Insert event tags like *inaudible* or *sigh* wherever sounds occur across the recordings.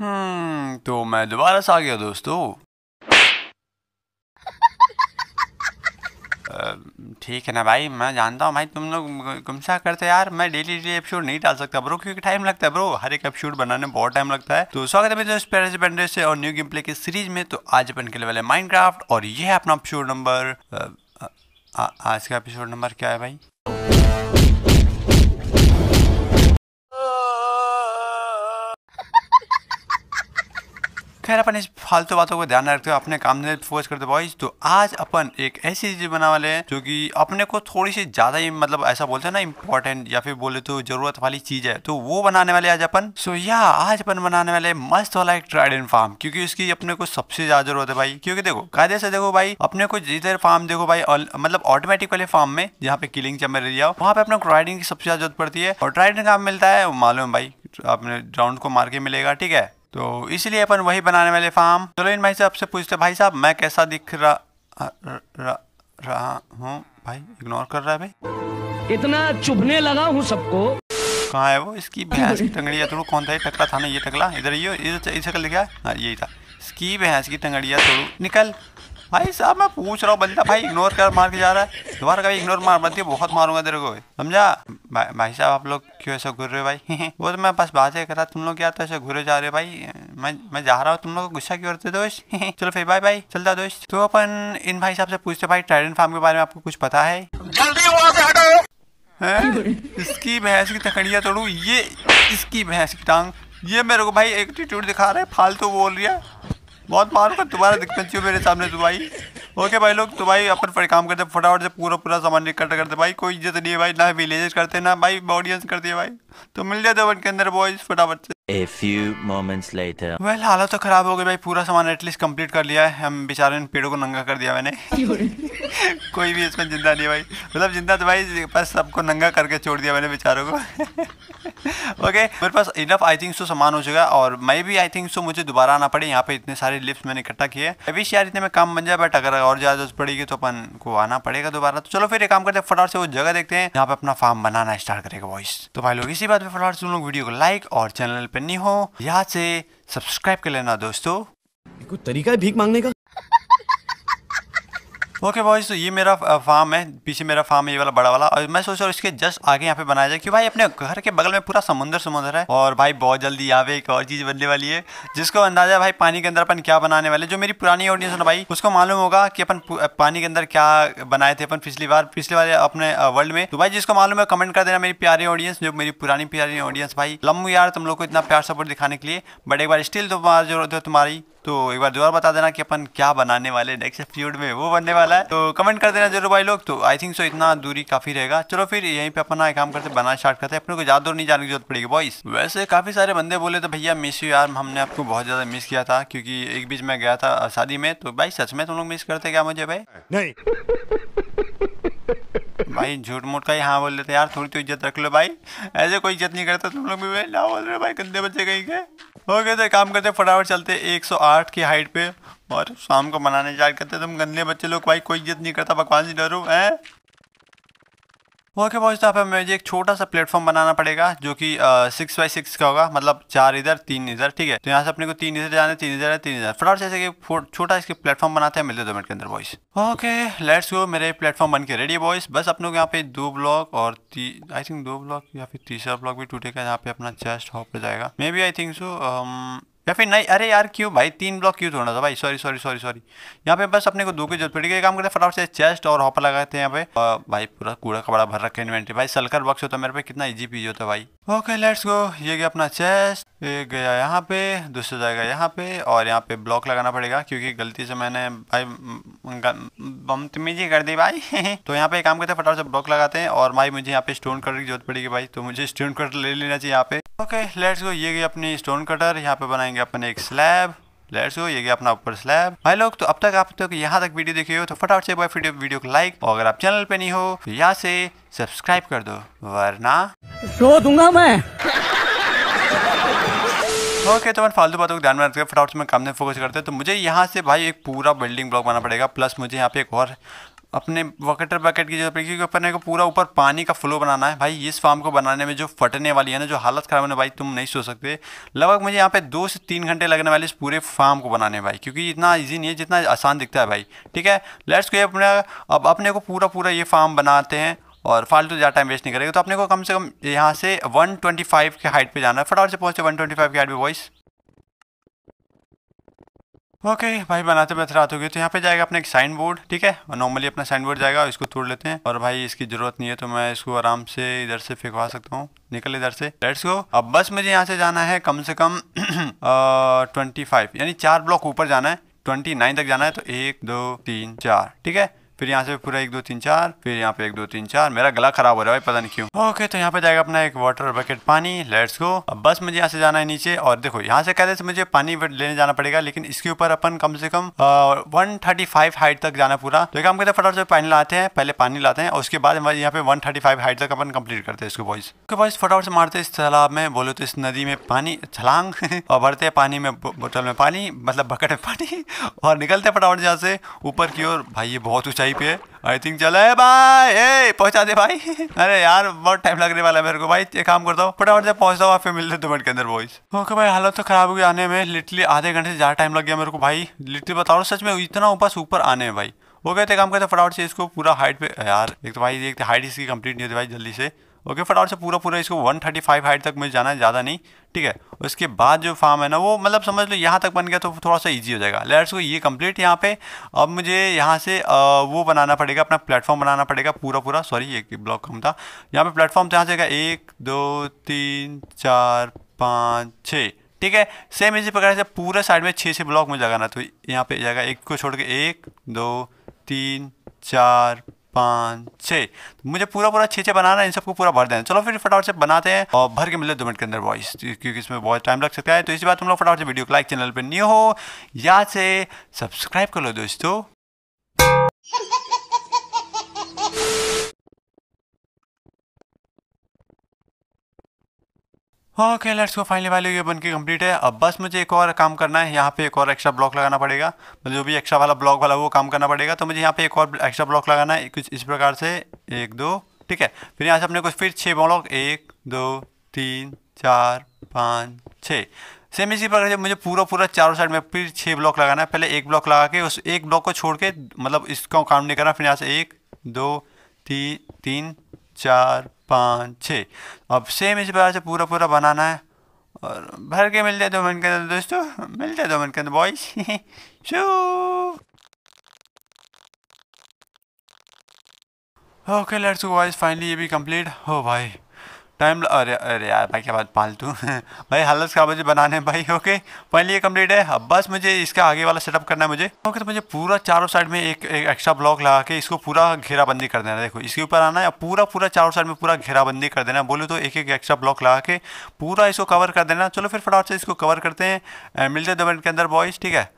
हम्म। तो मैं दोबारा से आ गया दोस्तों *laughs* ठीक है ना भाई मैं जानता हूँ भाई तुम लोग गुमसा करते यार मैं डेली डेली एपिसोड नहीं डाल सकता ब्रो क्योंकि टाइम लगता है ब्रो हर एक एपिसोड बनाने में बहुत टाइम लगता है तो स्वागत है मेरे से और न्यू गेम प्ले की सीरीज में तो आज अपन खेलने वाले माइनक्राफ्ट और ये है अपना एपिसोड नंबर आज का एपिसोड नंबर क्या है भाई खैर अपन इस फालतू बातों को ध्यान रखते हुए अपने काम में फोकस करते बॉयज तो आज अपन एक ऐसी चीज बना वाले हैं जो कि अपने को थोड़ी सी ज्यादा ही मतलब ऐसा बोलते हैं ना इंपॉर्टेंट या फिर बोले तो जरूरत वाली चीज है तो वो बनाने वाले आज अपन सो या आज अपन बनाने वाले मस्त वाला एक ट्राइडेंट फार्म क्योंकि उसकी अपने को सबसे ज्यादा जरूरत है भाई क्योंकि देखो कायदे से देखो भाई अपने को जिधर फार्म देखो भाई मतलब ऑटोमेटिक वाले फार्म में जहाँ पे किलिंग चमर एरिया वहाँ पे अपने ट्राइडिंग की सबसे ज्यादा जरूरत पड़ती है और ट्राइडन काम मिलता है मालूम भाई आपने ग्राउंड को मार के मिलेगा ठीक है तो इसलिए अपन वही बनाने वाले फार्म चलो इन भाई साहब से पूछते भाई साहब मैं कैसा दिख रहा रहा हूँ भाई इग्नोर कर रहा है भाई इतना चुभने लगा हूँ सबको कहा है वो इसकी भैंस की *laughs* टंगड़िया तोड़ू कौन था ये टकला था ना ये टकला इधर ये इधर इधर कर लिखा हाँ, यही था इसकी भैंस की टंगड़िया तोड़ू निकल भाई साहब मैं पूछ रहा हूँ बंदा भाई इग्नोर कर मार के जा रहा है दोबारा कभी इग्नोर मार मत बहुत मारूंगा तेरे को समझा भा, भाई साहब आप लोग क्यों ऐसे घूर रहे हो भाई *laughs* वो तो मैं बस बात कर रहा तुम लोग क्या तो ऐसे घूरे जा रहे भाई मैं मैं जा रहा हूँ तुम लोग गुस्सा क्यों करते दोस्त *laughs* चलो फिर भाई भाई चलता दोस्त तो अपन इन भाई साहब से पूछते भाई टाइडन फार्म के बारे में आपको कुछ पता है इसकी भैंस की तकड़िया तोड़ू ये इसकी भैंस की टांग ये मेरे को भाई एटीट्यूड दिखा रहा है फालतू बोल रही है बहुत मार कर तुम्हारा दिक्कत हो मेरे सामने तो भाई ओके भाई लोग तो भाई अपन पर काम करते फटाफट से पूरा पूरा सामान इकट्ठा करते भाई कोई इज्जत नहीं है भाई ना विलेजेस करते ना भाई ऑडियंस करती है भाई तो मिल जाते अपन के अंदर बॉयज़ फटाफट से A few moments later. well, हालत तो खराब हो गई भाई पूरा सामान एटलीस्ट कंप्लीट कर लिया है हम बेचारे इन पेड़ों को नंगा कर दिया मैंने *laughs* कोई भी इसमें जिंदा नहीं भाई मतलब जिंदा तो भाई बस सबको नंगा करके छोड़ दिया मैंने बेचारों को ओके *laughs* okay, मेरे पास इनफ आई थिंक सो सामान हो चुका और मैं भी आई थिंक सो मुझे दोबारा आना पड़े यहाँ पे इतने सारे लिप्स मैंने इकट्ठा किए अभी यार इतने में काम बन जाए बट अगर और ज़्यादा जरूरत पड़ेगी तो अपन को आना पड़ेगा दोबारा तो चलो फिर एक काम करते हैं फटाफट से वो जगह देखते हैं यहाँ पे अपना फार्म बनाना स्टार्ट करेगा वॉइस तो भाई लोग इसी बात पर फटाफट से लोग वीडियो को लाइक और चैनल पर करनी हो यहाँ से सब्सक्राइब कर लेना दोस्तों कुछ तरीका है भीख मांगने का ओके बॉयज तो ये मेरा फार्म है पीछे मेरा फार्म है ये वाला बड़ा वाला और मैं सोच रहा हूँ इसके जस्ट आगे यहाँ पे बनाया जाए क्योंकि भाई अपने घर के बगल में पूरा समुद्र समुद्र है और भाई बहुत जल्दी यहाँ पे एक और चीज़ बनने वाली है जिसको अंदाजा भाई पानी के अंदर अपन क्या बनाने वाले जो मेरी पुरानी ऑडियंस है ना भाई उसको मालूम होगा कि अपन पानी के अंदर क्या बनाए थे अपन पिछली बार पिछले वाले अपने वर्ल्ड में तो भाई जिसको मालूम है कमेंट कर देना मेरी प्यारी ऑडियंस जो मेरी पुरानी प्यारी ऑडियंस भाई लम्बू यार तुम लोग को इतना प्यार सपोर्ट दिखाने के लिए बट एक बार स्टिल तुम्हारा जरूरत है तुम्हारी तो एक बार दोबारा बता देना कि अपन क्या बनाने वाले नेक्स्ट एपिसोड में वो बनने वाला है तो कमेंट कर देना जरूर भाई लोग तो आई थिंक सो इतना दूरी काफ़ी रहेगा चलो फिर यहीं पे अपना एक काम करते बनाना स्टार्ट करते हैं अपने को ज़्यादा दूर नहीं जाने की जरूरत पड़ेगी बॉइस वैसे काफ़ी सारे बंदे बोले तो भैया मिस यू यार हमने आपको बहुत ज़्यादा मिस किया था क्योंकि एक बीच में गया था शादी में तो भाई सच में तुम लोग मिस करते क्या मुझे भाई नहीं भाई झूठ मूठ का ही हाँ बोल थे यार थोड़ी तो इज्जत रख लो भाई ऐसे कोई इज्जत नहीं करता तुम लोग भी भाई ना बोल रहे भाई गंदे बच्चे कहीं के हो गए तो काम करते फटाफट चलते 108 की हाइट पे और शाम को मनाने जा करते तुम गंदे बच्चे लोग भाई कोई इज्जत नहीं करता भगवान से डरू हैं ओके बॉयज तो यहाँ पे मुझे एक छोटा सा प्लेटफॉर्म बनाना पड़ेगा जो कि सिक्स बाई सिक्स का होगा मतलब चार इधर तीन इधर ठीक है तो यहाँ से अपने को तीन इधर जाना तीन इधर तीन इधर फटाफट जैसे कि छोटा इसके प्लेटफॉर्म बनाते हैं मिलते दो मिनट के अंदर बॉयज ओके लेट्स गो मेरे प्लेटफॉर्म बन के रेडी बॉयज बस अपने को यहाँ पे दो ब्लॉक और आई थिंक दो ब्लॉक या फिर तीसरा ब्लॉक भी टूटेगा यहाँ पे अपना चेस्ट हॉप जाएगा मे बी आई थिंक सो या फिर नहीं अरे यार क्यों भाई तीन ब्लॉक क्यों छोड़ना था भाई सॉरी सॉरी सॉरी सॉरी यहाँ पे बस अपने को दो की जरूरत पड़ी गई काम करते फटाफट से चेस्ट और हॉपर लगाते हैं यहाँ पे भाई पूरा कूड़ा कपड़ा भर रखे इन्वेंट्री भाई सलकर बॉक्स होता है मेरे पे कितना इजी पीजी होता है भाई ओके लेट्स गो ये अपना चेस्ट ये गया यहाँ पे दूसरा जाएगा यहाँ पे और यहाँ पे ब्लॉक लगाना पड़ेगा क्योंकि गलती से मैंने भाई बमतमीजी कर दी भाई *laughs* तो यहाँ पे एक काम करते हैं फटाफट से ब्लॉक लगाते हैं और भाई मुझे यहाँ पे स्टोन कटर की जरूरत पड़ेगी भाई तो मुझे स्टोन कटर ले लेना चाहिए यहाँ पे ओके लेट्स गो ये गई अपनी स्टोन कटर यहाँ पे बनाएंगे अपने एक स्लैब लेट्स गो ये गया अपना ऊपर स्लैब भाई लोग तो अब तक आप तक तो यहाँ तक वीडियो देखे हो तो फटाफट से वीडियो वीडियो को लाइक और अगर आप चैनल पे नहीं हो तो यहाँ से सब्सक्राइब कर दो वरना सो दूंगा मैं ओके okay, तो मैं फालतू बातों को ध्यान में रखकर फटाफट में काम में फोकस करते हैं तो मुझे यहाँ से भाई एक पूरा बिल्डिंग ब्लॉक बनाना पड़ेगा प्लस मुझे यहाँ पे एक और अपने वकेटर बकेट की जरूरत पड़ेगी क्योंकि अपने को पूरा ऊपर पानी का फ्लो बनाना है भाई इस फार्म को बनाने में जो फटने वाली है ना जो हालत ख़राब होने भाई तुम नहीं सोच सकते लगभग मुझे यहाँ पे दो से तीन घंटे लगने वाले इस पूरे फार्म को बनाने भाई क्योंकि इतना ईजी नहीं है जितना आसान दिखता है भाई ठीक है लेट्स को अपना अब अपने को पूरा पूरा ये फार्म बनाते हैं और फालतू ज़्यादा टाइम वेस्ट नहीं करेगा तो अपने को कम से कम यहाँ से 125 के हाइट पे जाना है फटाफट से पहुँचते 125 के हाइट पे वॉइस ओके भाई बनाते बनाते रात होगी तो यहाँ पे जाएगा अपना एक साइन बोर्ड ठीक है नॉर्मली अपना साइन बोर्ड जाएगा इसको तोड़ लेते हैं और भाई इसकी ज़रूरत नहीं है तो मैं इसको आराम से इधर से फेंकवा सकता हूँ निकल इधर से लेट्स गो अब बस मुझे यहाँ से जाना है कम से कम ट्वेंटी *clears throat* फाइव यानी चार ब्लॉक ऊपर जाना है ट्वेंटी नाइन तक जाना है तो एक दो तीन चार ठीक है फिर यहाँ से पूरा एक दो तीन चार फिर यहाँ पे एक दो तीन चार मेरा गला खराब हो रहा है पता नहीं क्यों ओके तो यहाँ पे जाएगा अपना एक वाटर बकेट पानी लेट्स गो अब बस मुझे यहाँ से जाना है नीचे और देखो यहाँ से कहते मुझे पानी लेने जाना पड़ेगा लेकिन इसके ऊपर अपन कम से कम वन थर्टी फाइव हाइट तक जाना पूरा तो काम करते फटाफट से पानी लाते हैं पहले पानी लाते हैं और उसके बाद हमारे यहाँ पे वन थर्टी फाइव हाइट तक अपन कंप्लीट करते हैं इसको बॉइस तो फटाफट से मारते इस तालाब में बोलो तो इस नदी में पानी छलांग *laughs* और भरते हैं पानी में बोतल में पानी मतलब बकेट में पानी *laughs* और निकलते फटाफट यहाँ से ऊपर की ओर भाई ये बहुत ऊंचाई भाई पे आई थिंक चला है भाई ए पहुंचा दे भाई *laughs* अरे यार बहुत टाइम लगने वाला है मेरे को भाई एक काम करता हूँ फटाफट से पहुंचता हूँ फिर मिलते दो मिनट के अंदर वॉइस ओके भाई हालत तो खराब हो गई आने में लिटली आधे घंटे से ज़्यादा टाइम लग गया मेरे को भाई लिटली बताओ सच में इतना ऊपर ऊपर आने में भाई वो कहते काम करते फटाफट से इसको पूरा हाइट पे यार एक तो भाई देखते तो हाइट इसकी कंप्लीट नहीं होती भाई जल्दी से ओके फटाफट से पूरा पूरा इसको 135 हाइट तक मुझे जाना है ज़्यादा नहीं ठीक है उसके बाद जो फार्म है ना वो मतलब समझ लो यहाँ तक बन गया तो थोड़ा सा इजी हो जाएगा लेट्स को ये कंप्लीट यहाँ पे अब मुझे यहाँ से वो बनाना पड़ेगा अपना प्लेटफॉर्म बनाना पड़ेगा पूरा पूरा सॉरी एक ब्लॉक कम था यहाँ पर प्लेटफॉर्म जहाँ यहाँ से एक दो तीन चार पाँच छः ठीक है सेम इसी प्रकार से पूरे साइड में छः छः ब्लॉक मुझे लगाना तो यहाँ पे जाएगा एक को छोड़ के एक दो तीन चार पाँच छः तो मुझे पूरा पूरा छः छः बनाना है इन सबको पूरा भर देना चलो फिर फटाफट से बनाते हैं और भर के मिले दो मिनट के अंदर वॉइस क्योंकि इसमें बहुत टाइम लग सकता है तो इसी बात तुम लोग फटाफट से वीडियो को लाइक चैनल पर न्यू हो या से सब्सक्राइब कर लो दोस्तों ओके लेट्स गो फाइनली वाले ये बनके कंप्लीट कम्प्लीट है अब बस मुझे एक और काम करना है यहाँ पे एक और एक्स्ट्रा ब्लॉक लगाना पड़ेगा मतलब जो भी एक्स्ट्रा वाला ब्लॉक वाला वो काम करना पड़ेगा तो मुझे यहाँ पे एक और एक्स्ट्रा ब्लॉक लगाना है कुछ इस प्रकार से एक दो ठीक है फिर यहाँ से अपने कुछ फिर छः ब्लॉक एक दो तीन चार पाँच छः सेम इसी प्रकार से मुझे पूरा पूरा चारों साइड में फिर छः ब्लॉक लगाना है पहले एक ब्लॉक लगा के उस एक ब्लॉक को छोड़ के मतलब इसका काम नहीं करना फिर यहाँ से एक दो ती, तीन चार पाँच छः अब सेम इस प्रकार से पूरा पूरा बनाना है और भर के मिलते दो मिनट के अंदर दोस्तों मिलते दो मिनट के अंदर बॉयज *laughs* शू okay let's go boys finally ये भी कंप्लीट हो oh, भाई टाइम अरे अरे यार भाई क्या बात पालतू *laughs* भाई हालत खराब मुझे बनाने भाई ओके पहले ये कम्प्लीट है अब बस मुझे इसका आगे वाला सेटअप करना है मुझे ओके तो मुझे पूरा चारों साइड में एक एक एक्स्ट्रा ब्लॉक लगा के इसको पूरा घेराबंदी कर देना देखो इसके ऊपर आना है पूरा पूरा चारों साइड में पूरा घेराबंदी कर देना बोले तो एक एक एक्स्ट्रा ब्लॉक लगा के पूरा इसको कवर कर देना चलो फिर फटाफट से इसको कवर करते हैं मिलते दो मिनट के अंदर बॉयज़ ठीक है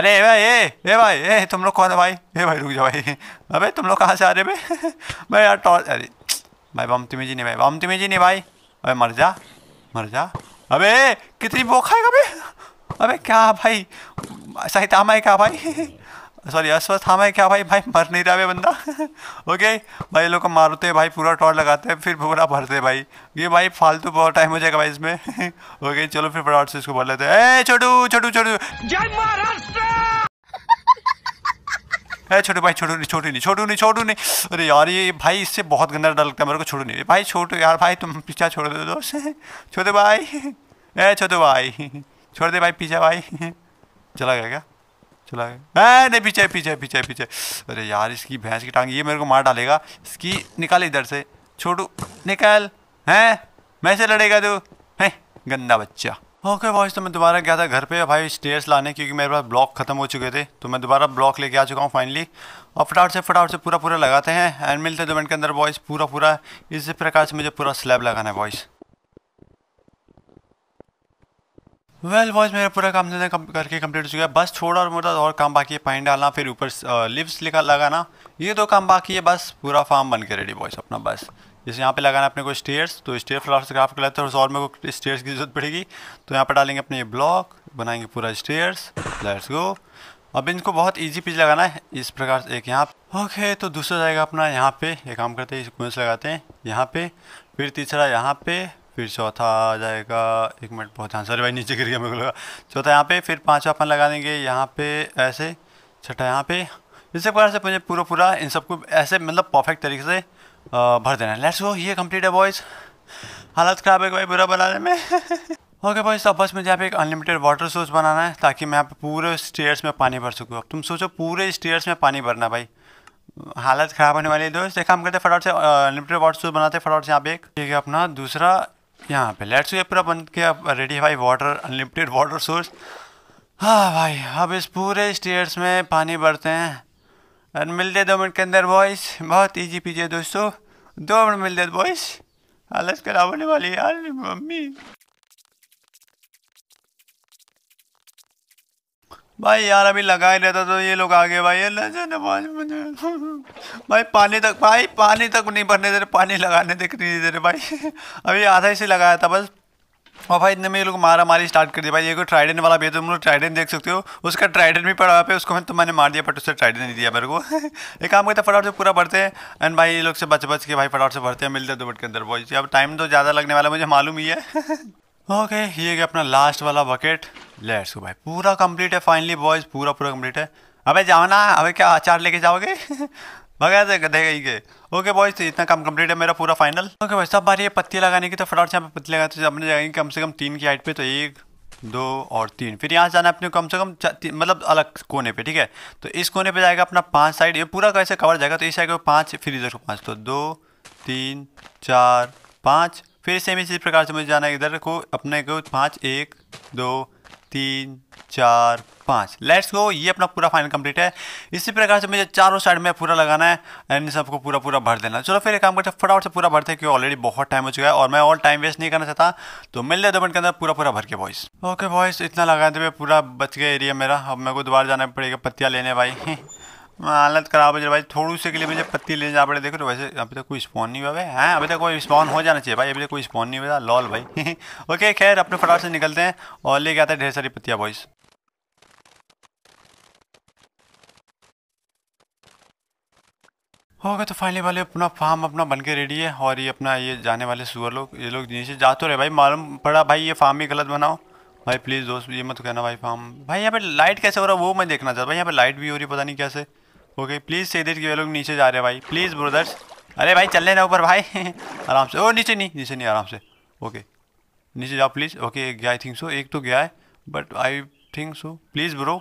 अरे भाई ए ए भाई ए तुम लोग कौन है भाई ए भाई रुक जाओ भाई *laughs* अबे तुम लोग कहाँ से आ रहे भाई *laughs* मैं यार टॉर्च तो, अरे भाई बम में जी नहीं भाई बम तुम्हें जी नहीं भाई अबे मर जा मर जा अबे कितनी वो खाएगा बे अबे क्या भाई सही था मैं क्या भाई सॉरी अस्वस्थ था मैं क्या भाई भाई मर नहीं रहा बंदा ओके भाई लोग को मारते भाई पूरा टॉर लगाते हैं फिर पूरा भरते भाई ये भाई फालतू बहुत टाइम हो जाएगा भाई इसमें ओके *laughs* चलो फिर बड़ा से इसको भर लेते हैं ए छोटू छोटू छोटू जय महाराष्ट्र है छोटे भाई छोटू नहीं छोटू नहीं छोटू नहीं छोटू नहीं अरे यार ये भाई इससे बहुत गंदा डर लगता है मेरे को छोटू नहीं भाई छोटू यार भाई तुम पीछा छोड़ दो दोस्त छोटे भाई है छोटे भाई छोड़ दे भाई पीछा भाई चला गया क्या चला गया नहीं पीछे पीछे पीछे पीछे अरे यार इसकी भैंस की टांग ये मेरे को मार डालेगा इसकी निकाल इधर से छोटू निकाल हैं मैं से लड़ेगा तू है गंदा बच्चा ओके okay तो मैं दोबारा गया था घर पे भाई स्टेयर्स लाने क्योंकि मेरे पास ब्लॉक ख़त्म हो चुके थे तो मैं दोबारा ब्लॉक लेके आ चुका हूँ फाइनली और फटाफट से फटाफट से पूरा पूरा लगाते हैं एंड मिलते दो मिनट के अंदर बॉयस पूरा पूरा इसी प्रकार से मुझे पूरा स्लैब लगाना है बॉयस वेल बॉयज मेरा पूरा काम से करके कंप्लीट हो चुका है बस थोड़ा और मोटा और काम बाकी है पानी डालना फिर ऊपर लिप्स लगाना ये दो काम बाकी है बस पूरा फार्म बन के रेडी बॉयस अपना बस जैसे यहाँ पे लगाना अपने को स्टेयर्स तो स्टेयर फ्लावर से ग्राफ लेते हैं और मेरे को स्टेयर्स की जरूरत पड़ेगी तो यहाँ पर डालेंगे अपने ये ब्लॉक बनाएंगे पूरा स्टेयर्स लेट्स गो अब इनको बहुत इजी पिच लगाना है इस प्रकार से एक यहाँ ओके तो दूसरा जाएगा अपना यहाँ पे ये काम करते हैं सीक्वेंस लगाते हैं यहाँ पे फिर तीसरा यहाँ पे फिर चौथा आ जाएगा एक मिनट बहुत ध्यान सर भाई नीचे गिर गया मेरे को लगा चौथा यहाँ पे फिर पाँचवा अपन लगा देंगे यहाँ पे ऐसे छठा यहाँ पे इसी प्रकार से मुझे पूरा पूरा इन सबको ऐसे मतलब परफेक्ट तरीके से भर देना लेट्स गो ये कंप्लीट है बॉयज़ हालत ख़राब है भाई बुरा बनाने में ओके *laughs* बॉयज़ तो अब बस मुझे यहाँ पे एक अनलिमिटेड वाटर सोर्स बनाना है ताकि मैं यहाँ पे पूरे स्टेयर्स में पानी भर सकूँ अब तुम सोचो पूरे स्टेयर्स में पानी भरना भाई हालत ख़राब होने वाली है दोस्त देखा हम करते फटाफट से अनलिमिटेड वाटर सोर्स बनाते हैं फटाफट से यहाँ पे एक ठीक है अपना दूसरा यहाँ पे लेट्स ये पूरा बन के रेडी है भाई वाटर अनलिमिटेड वाटर सोर्स हाँ भाई अब इस पूरे स्टेयर्स में पानी भरते हैं और मिलते दो मिनट के अंदर बॉयस बहुत ईजी पीजिए दोस्तों दो मिनट मिलते बॉयस आलस खराब होने वाली यार मम्मी भाई यार अभी लगा ही रहता तो ये लोग आ गए भाई *laughs* भाई पानी तक भाई पानी तक नहीं भरने दे रहे पानी लगाने देख नहीं दे रहे भाई *laughs* अभी आधा ही से लगाया था बस और भाई इतने में ये लोग मारा मारी स्टार्ट कर दिया भाई ये कोई ट्राइडेंट वाला भी है तुम लोग ट्राइडेंट देख सकते हो उसका ट्राइडन भी पड़ा पे उसको तो मैंने मार दिया बट उससे ट्राइडन नहीं दिया मेरे को *laughs* एक काम करते फटाफट से पूरा भरते हैं एंड भाई ये लोग से बच बच के भाई फटाफट से भरते हैं मिलते हैं बट के अंदर बॉयज अब टाइम तो ज़्यादा लगने वाला मुझे मालूम ही है ओके *laughs* ये अपना लास्ट वाला बकेट लेट्स भाई पूरा कम्प्लीट है फाइनली बॉयज़ पूरा पूरा कम्प्लीट है अबे जाओ ना अबे क्या अचार लेके जाओगे बगैर से गधे गई के ओके बॉयज तो इतना काम कंप्लीट है मेरा पूरा फाइनल ओके भाई सब बार ये पत्ती लगाने की तो फटाफट से यहाँ पे पत्ती लगाते तो अपने जाएंगे कम से कम तीन की हाइट पे तो एक दो और तीन फिर यहाँ जाना है अपने कम से कम मतलब अलग कोने पे ठीक है तो इस कोने पे जाएगा अपना पांच साइड ये पूरा कैसे कवर जाएगा तो इस साइड को पाँच फिर इधर को पाँच तो दो तीन चार पाँच फिर सेम इसी प्रकार से मुझे जाना है इधर को अपने को पाँच एक दो तीन चार पाँच लेट्स गो ये अपना पूरा फाइनल कंप्लीट है इसी प्रकार से मुझे चारों साइड में पूरा लगाना है एंड सबको पूरा पूरा भर देना चलो फिर एक काम करते हैं फटाफट से पूरा भरते हैं क्योंकि ऑलरेडी बहुत टाइम हो चुका है और मैं और टाइम वेस्ट नहीं करना चाहता तो मिल जाए दो मिनट के अंदर पूरा पूरा भर के बॉइस ओके बॉयस इतना लगा दे तो पूरा बच गया एरिया मेरा अब मेरे को दोबारा जाना पड़ेगा पत्तियाँ लेने भाई हाँ, हालत खराब हो जा भाई थोड़ी से के लिए मुझे पत्ती ले जा पड़े देखो तो वैसे अभी तक कोई स्पॉन नहीं हुआ है अभी तक कोई स्पॉन हो जाना चाहिए भाई अभी तक कोई स्पॉन नहीं हुआ लॉल भाई *laughs* ओके खैर अपने फटाफट से निकलते हैं और लेके आते हैं ढेर सारी पत्तियाँ हो गया तो फाइनली वाले अपना फार्म अपना बन के रेडी है और ये अपना ये जाने वाले सुअर लोग ये लोग नीचे जा तो रहे भाई मालूम पड़ा भाई ये फार्म ही गलत बनाओ भाई प्लीज़ दोस्त ये मत कहना भाई फार्म भाई यहाँ पे लाइट कैसे हो रहा है वो मैं देखना चाहता भाई यहाँ पे लाइट भी हो रही पता नहीं कैसे ओके प्लीज़ से देर वे लोग नीचे जा रहे हैं भाई प्लीज़ ब्रदर्स अरे भाई चल लेना ऊपर भाई आराम से ओ नीचे नहीं नीचे नहीं आराम से ओके नीचे जाओ प्लीज़ ओके एक गया आई थिंक सो एक तो गया है but I think so please bro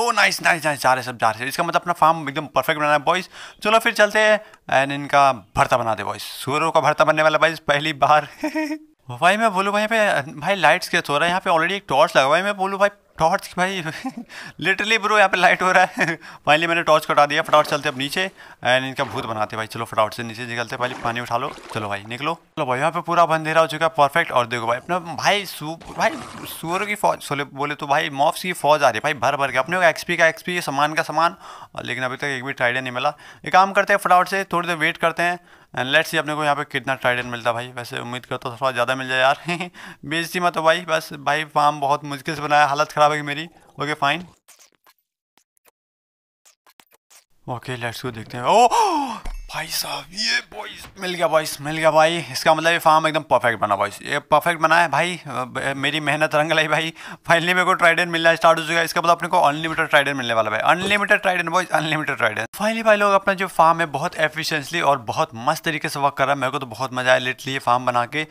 oh nice nice nice जा रहे सब जा रहे इसका मतलब अपना फार्म एकदम परफेक्ट बनाना है बॉयज़ चलो फिर चलते हैं एंड इनका भरता बनाते बॉयज़ सूर्य का भरता बनने वाला बॉयज़ पहली बार भाई मैं बोलूँ भाई पे भाई लाइट्स क्या हो रहा है यहाँ पे ऑलरेडी एक टॉर्च लगा हुआ है मैं बोलूँ भाई टॉर्च भाई लिटरली ब्रो यहाँ पे लाइट हो रहा है फाइनली मैंने टॉर्च कटा दिया फटाफट चलते अब नीचे एंड इनका भूत बनाते भाई चलो फटाफट से नीचे निकलते पहले पानी उठा लो चलो भाई निकलो चलो भाई यहाँ पे पूरा बंधेरा हो चुका है परफेक्ट और देखो भाई अपना भाई सू भाई सूर की फौज बोले तो भाई मॉफ्स की फौज आ रही है भाई भर भर के अपने एक्सपी का एक्सपी सामान का सामान लेकिन अभी तक एक भी ट्राइडे नहीं मिला एक काम करते हैं फटाफट से थोड़ी देर वेट करते हैं एंड लेट्स अपने को यहाँ पे कितना ट्राइडन मिलता भाई वैसे उम्मीद करता तो थोड़ा ज़्यादा मिल जाए यार *laughs* बेचती मत तो भाई बस भाई फार्म बहुत मुश्किल से बनाया हालत ख़राब है मेरी ओके फाइन ओके लेट्स को देखते हैं ओ oh! *gasps* भाई साहब ये मिल गया बॉयस मिल गया भाई इसका मतलब ये फार्म एकदम परफेक्ट बना बॉइस ये परफेक्ट बना है भाई मेरी मेहनत रंग लाई भाई फाइनली मेरे को ट्राइडेंट मिलना स्टार्ट हो चुका है इसका मतलब अपने को अनलिमिटेड ट्राइडेंट मिलने वाला भाई unlimited trident boys unlimited trident finally भाई लोग अपना जो फार्म है बहुत एफिशियंसली और बहुत मस्त तरीके से वर्क कर रहा है मेरे को तो बहुत मजा आया लिटली ये फार्म बना के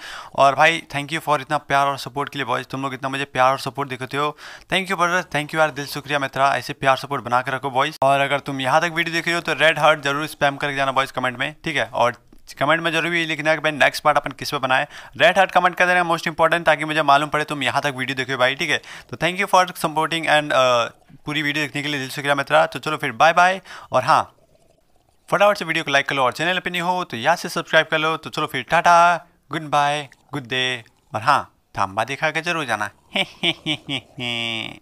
और भाई थैंक यू फॉर इतना प्यार और सपोर्ट के लिए बॉइस तुम लोग इतना मुझे प्यार और सपोर्ट देखते हो thank you brother thank you यार दिल शुक्रिया मित्रा ऐसे प्यार सपोर्ट बना के रखो बॉयस और अगर तुम यहाँ तक वीडियो देख रहे हो तो रेड हार्ट जरूर स्पैम करके जाना बॉयस कमेंट में ठीक है और कमेंट में जरूर भी लिखना है कि भाई नेक्स्ट पार्ट अपन किस पे बनाए रेड हार्ट कमेंट कर देना मोस्ट इंपॉर्टेंट ताकि मुझे मालूम पड़े तुम यहाँ तक वीडियो देखो भाई ठीक है तो thank you for supporting and पूरी वीडियो देखने के लिए दिल शुक्रिया मित्रा तो चलो फिर बाय बाय और हाँ फटाफट से वीडियो को लाइक कर लो और चैनल पर नहीं हो तो यहाँ से सब्सक्राइब कर लो तो चलो फिर tata goodbye good day और हाँ थाम्बा देखा के जरूर जाना *laughs*